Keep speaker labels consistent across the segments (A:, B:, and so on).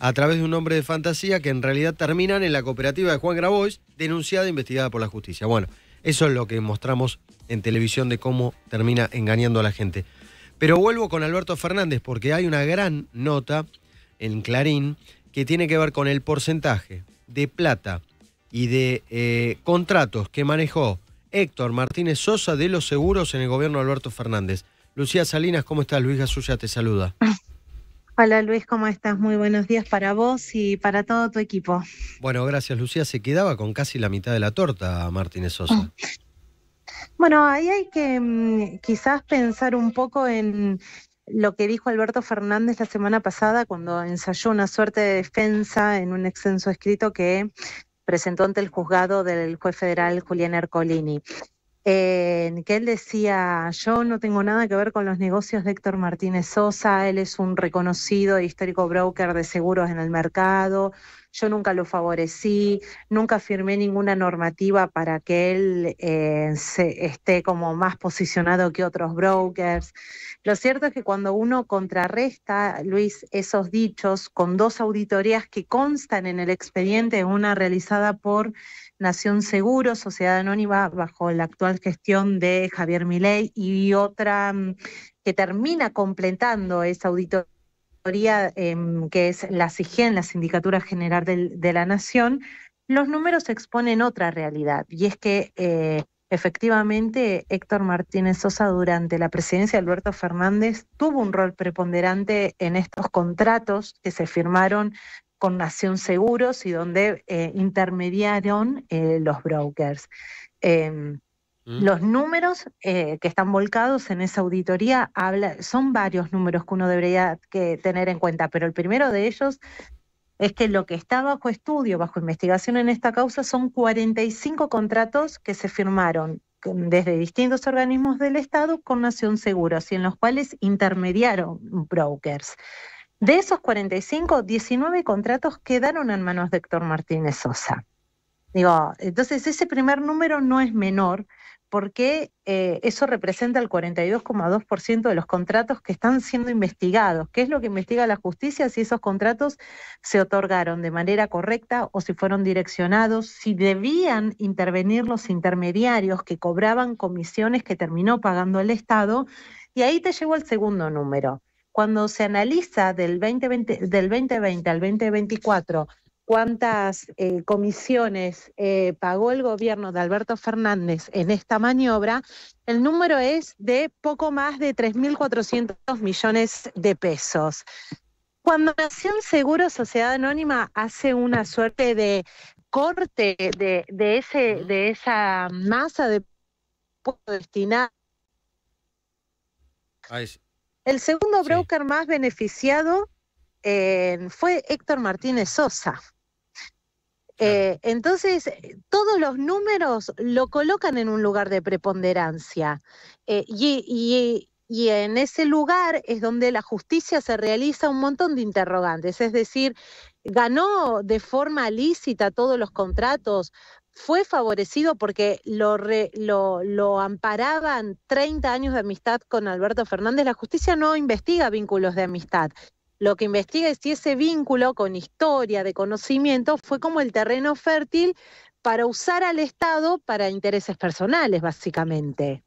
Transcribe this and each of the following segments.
A: a través de un hombre de fantasía que en realidad terminan en la cooperativa de Juan Grabois, denunciada e investigada por la justicia. Bueno, eso es lo que mostramos en televisión de cómo termina engañando a la gente. Pero vuelvo con Alberto Fernández porque hay una gran nota en Clarín que tiene que ver con el porcentaje de plata y de eh, contratos que manejó Héctor Martínez Sosa de los seguros en el gobierno de Alberto Fernández. Lucía Salinas, ¿cómo estás? Luis Gasuya te saluda.
B: Hola Luis, ¿cómo estás? Muy buenos días para vos y para todo tu equipo.
A: Bueno, gracias Lucía. Se quedaba con casi la mitad de la torta Martínez Sosa. Mm.
B: Bueno, ahí hay que mm, quizás pensar un poco en lo que dijo Alberto Fernández la semana pasada cuando ensayó una suerte de defensa en un extenso escrito que presentó ante el juzgado del juez federal Julián Ercolini en que él decía, yo no tengo nada que ver con los negocios de Héctor Martínez Sosa, él es un reconocido e histórico broker de seguros en el mercado, yo nunca lo favorecí, nunca firmé ninguna normativa para que él eh, se, esté como más posicionado que otros brokers. Lo cierto es que cuando uno contrarresta, Luis, esos dichos con dos auditorías que constan en el expediente, una realizada por Nación Seguro, Sociedad Anónima, bajo la actual gestión de Javier Milei, y otra mm, que termina completando esa auditoría Em, que es la e en la Sindicatura General de la Nación, los números exponen otra realidad, y es que eh, efectivamente Héctor Martínez Sosa durante la presidencia de Alberto Fernández tuvo un rol preponderante en estos contratos que se firmaron con Nación Seguros y donde eh, intermediaron eh, los brokers. Em, Mm. Los números eh, que están volcados en esa auditoría habla, son varios números que uno debería tener en cuenta, pero el primero de ellos es que lo que está bajo estudio, bajo investigación en esta causa, son 45 contratos que se firmaron desde distintos organismos del Estado con Nación Seguros y en los cuales intermediaron brokers. De esos 45, 19 contratos quedaron en manos de Héctor Martínez Sosa. Digo, entonces ese primer número no es menor porque eh, eso representa el 42,2% de los contratos que están siendo investigados. ¿Qué es lo que investiga la justicia? Si esos contratos se otorgaron de manera correcta o si fueron direccionados, si debían intervenir los intermediarios que cobraban comisiones que terminó pagando el Estado. Y ahí te llevo al segundo número. Cuando se analiza del 2020 al 2024 cuántas eh, comisiones eh, pagó el gobierno de Alberto Fernández en esta maniobra, el número es de poco más de 3.400 millones de pesos. Cuando Nación Seguro Sociedad Anónima hace una suerte de corte de, esa masa de destinada. El segundo broker más beneficiado eh, fue Héctor Martínez Sosa. Eh, entonces, todos los números lo colocan en un lugar de preponderancia. Eh, y, en ese lugar es donde la justicia se realiza un montón de interrogantes. Es decir, ganó de forma lícita todos los contratos, fue favorecido porque lo, lo, amparaban 30 años de amistad con Alberto Fernández. La justicia no investiga vínculos de amistad, lo que investiga es si ese vínculo con historia de conocimiento fue como el terreno fértil para usar al Estado para intereses personales, básicamente.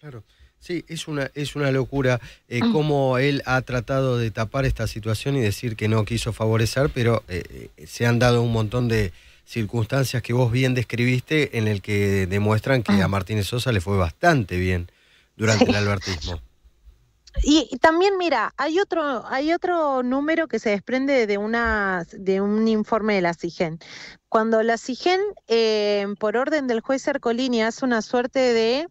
A: Claro. Sí, es una, es una locura eh, mm. cómo él ha tratado de tapar esta situación y decir que no quiso favorecer, pero eh, eh, se han dado un montón de circunstancias que vos bien describiste en el que demuestran que ah. a Martínez Sosa le fue bastante bien durante el albertismo.
B: Y, también, mira, hay otro, hay otro número que se desprende de, una, de un informe de la CIGEN. Cuando la CIGEN, eh, por orden del juez Arcolini hace una suerte de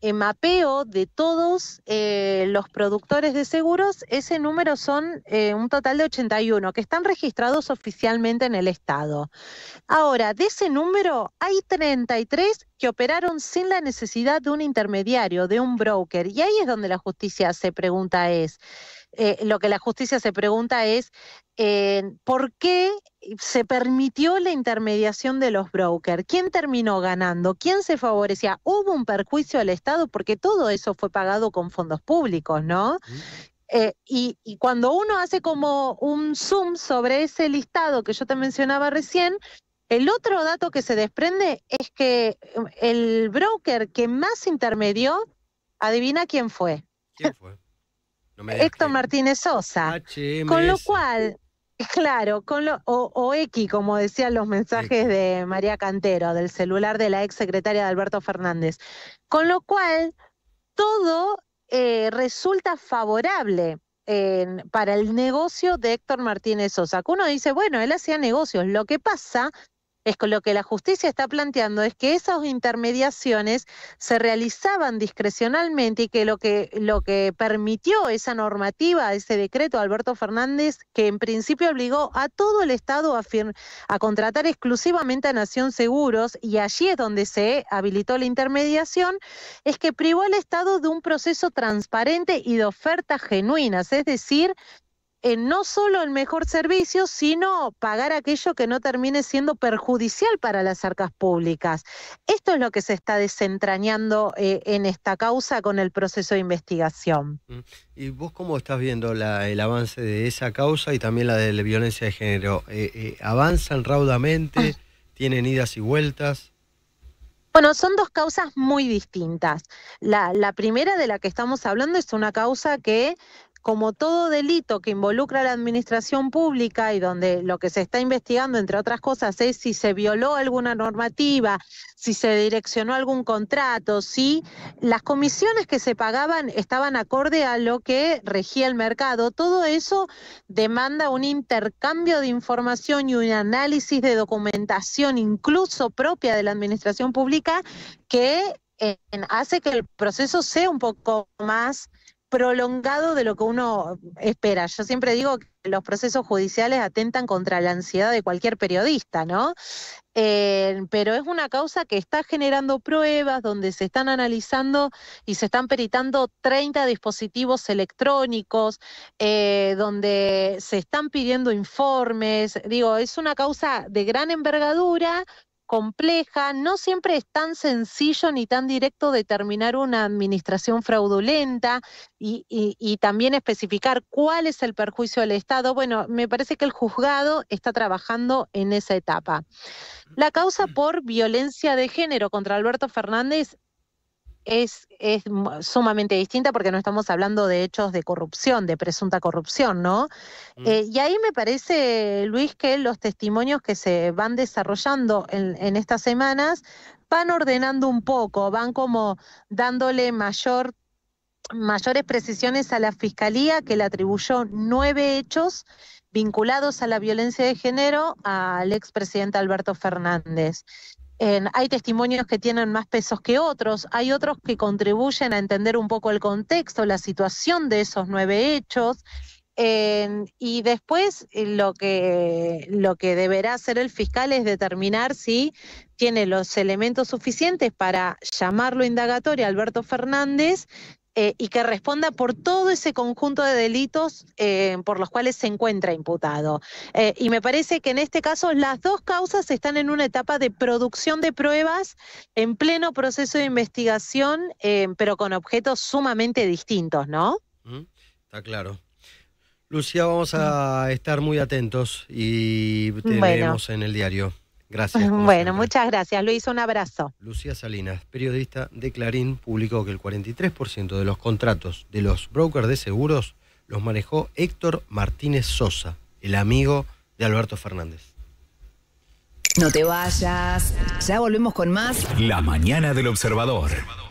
B: eh, mapeo de todos eh, los productores de seguros, ese número son eh, un total de 81 que están registrados oficialmente en el Estado. Ahora, de ese número hay 33 que operaron sin la necesidad de un intermediario, de un broker. Y ahí es donde la justicia se pregunta es, eh, lo que la justicia se pregunta es eh, por qué se permitió la intermediación de los brokers, quién terminó ganando, quién se favorecía, hubo un perjuicio al Estado porque todo eso fue pagado con fondos públicos, ¿no? Mm. Eh, y, y, cuando uno hace como un zoom sobre ese listado que yo te mencionaba recién, el otro dato que se desprende es que el broker que más intermedió, adivina quién fue. ¿Quién fue? Héctor Martínez Sosa. Ah, con lo cual, claro, con lo, o, equi, como decían los mensajes de María Cantero, del celular de la ex secretaria de Alberto Fernández. Con lo cual, todo eh, resulta favorable. para el negocio de Héctor Martínez Sosa. uno dice, bueno, él hacía negocios. Lo que pasa es lo que la justicia está planteando es que esas intermediaciones se realizaban discrecionalmente y que lo que, lo que permitió esa normativa, ese decreto Alberto Fernández, que en principio obligó a todo el Estado a, a contratar exclusivamente a Nación Seguros, y allí es donde se habilitó la intermediación, es que privó al Estado de un proceso transparente y de ofertas genuinas, es decir, no solo el mejor servicio, sino pagar aquello que no termine siendo perjudicial para las arcas públicas. Esto es lo que se está desentrañando eh, en esta causa con el proceso de investigación. Mm.
A: ¿Y vos cómo estás viendo el avance de esa causa y también la de la violencia de género? Eh, eh, ¿Avanzan raudamente? ¿Tienen idas y vueltas?
B: Bueno, son dos causas muy distintas. la, primera de la que estamos hablando es una causa que como todo delito que involucra a la administración pública y donde lo que se está investigando, entre otras cosas, es si se violó alguna normativa, si se direccionó algún contrato, si las comisiones que se pagaban estaban acorde a lo que regía el mercado, todo eso demanda un intercambio de información y un análisis de documentación, incluso propia de la administración pública, que eh, hace que el proceso sea un poco más prolongado de lo que uno espera. Yo siempre digo que los procesos judiciales atentan contra la ansiedad de cualquier periodista, ¿no? Eh, pero es una causa que está generando pruebas, donde se están analizando y se están peritando 30 dispositivos electrónicos, eh, donde se están pidiendo informes. Digo, es una causa de gran envergadura, compleja, no siempre es tan sencillo ni tan directo determinar una administración fraudulenta y, también especificar cuál es el perjuicio del Estado. Bueno, me parece que el juzgado está trabajando en esa etapa. La causa por violencia de género contra Alberto Fernández es, sumamente distinta porque no estamos hablando de hechos de corrupción, de presunta corrupción, ¿no? Mm. Eh, y ahí me parece, Luis, que los testimonios que se van desarrollando en, estas semanas van ordenando un poco, van como dándole mayor mayores precisiones a la Fiscalía, que le atribuyó nueve hechos vinculados a la violencia de género al expresidente Alberto Fernández hay testimonios que tienen más pesos que otros, hay otros que contribuyen a entender un poco el contexto, la situación de esos nueve hechos. y después eh, lo que, deberá hacer el fiscal es determinar si tiene los elementos suficientes para llamarlo indagatorio a Alberto Fernández, eh, y que responda por todo ese conjunto de delitos eh, por los cuales se encuentra imputado. Eh, y me parece que en este caso las dos causas están en una etapa de producción de pruebas en pleno proceso de investigación, pero con objetos sumamente distintos, ¿no?
A: Mm, está claro. Lucía, vamos a mm. estar muy atentos y te veremos en el diario. Gracias.
B: Bueno, muchas gracias, Luis. Un abrazo.
A: Lucía Salinas, periodista de Clarín, publicó que el 43% de los contratos de los brokers de seguros los manejó Héctor Martínez Sosa, el amigo de Alberto Fernández.
B: No te vayas. Ya volvemos con más.
A: La mañana del observador.